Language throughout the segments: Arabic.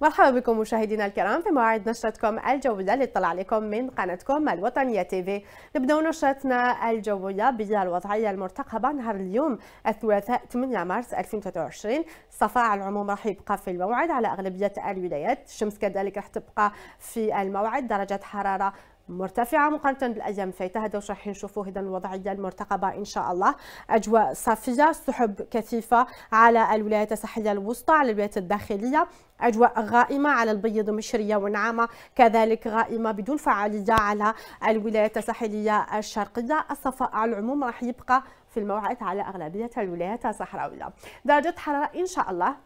مرحبا بكم مشاهدينا الكرام في موعد نشرتكم الجوية للطلع تطلع عليكم من قناتكم الوطنية تيفي نبدأ نشرتنا الجولة بالوضعية المرتقبة نهار اليوم الثلاثاء 8 مارس 2023 صفاء على العموم راح يبقى في الموعد على أغلبية الولايات الشمس كذلك راح تبقى في الموعد درجة حرارة مرتفعة مقارنة بالأيام الفايتة هذا واش راح نشوفوا إذا الوضعية المرتقبة إن شاء الله أجواء صافية سحب كثيفة على الولايات الساحلية الوسطى على الولايات الداخلية أجواء غائمة على البيض مشرية ونعامة كذلك غائمة بدون فعالية على الولايات الساحلية الشرقية الصفاء على العموم راح يبقى في الموعد على أغلبية الولايات الصحراوية درجة حرارة إن شاء الله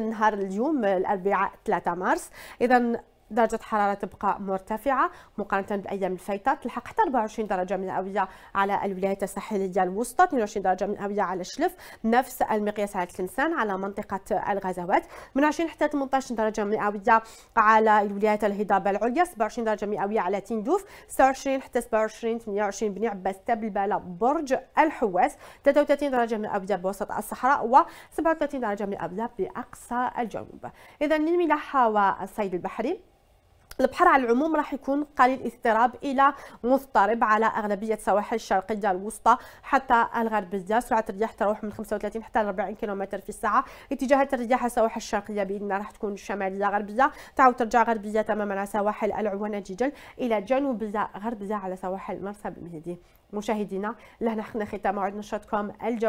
نهار اليوم الاربعاء 3 مارس اذا درجة الحرارة تبقى مرتفعة مقارنة بالأيام الفايتة تلحق حتى 24 درجة مئوية على الولايات الساحلية الوسطى 22 درجة مئوية على الشلف نفس المقياس على تلمسان على منطقة الغزوات من 20 حتى 18 درجة مئوية على الولايات الهضابة العليا 27 درجة مئوية على تندوف 26 حتى 27 28 بني عباس تبلبلة برج الحواس 33 درجة مئوية بوسط الصحراء و 37 درجة مئوية بأقصى الجنوب إذا للملاحة والصيد البحري البحر على العموم راح يكون قليل اضطراب الى مضطرب على اغلبيه السواحل الشرقيه الوسطى حتى الغربيه سرعه الرياح تروح من 35 حتى 40 كيلومتر في الساعه اتجاهات الرياح على السواحل الشرقيه باذن راح تكون شماليه غربيه تعاود ترجع غربيه تماما على سواحل العوانه جيجل الى جنوبيه غربيه على سواحل مرسى بمهدي مشاهدينا لهنا حنا ختام موعد الجو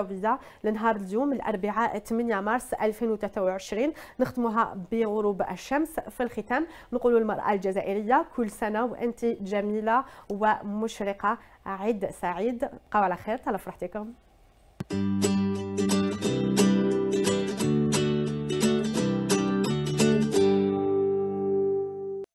الجوية لنهار اليوم الأربعاء 8 مارس 2023 نختمها بغروب الشمس في الختام نقول المرأة الجزائرية كل سنة وأنت جميلة ومشرقة عيد سعيد بقاو على خير تلا فرحتكم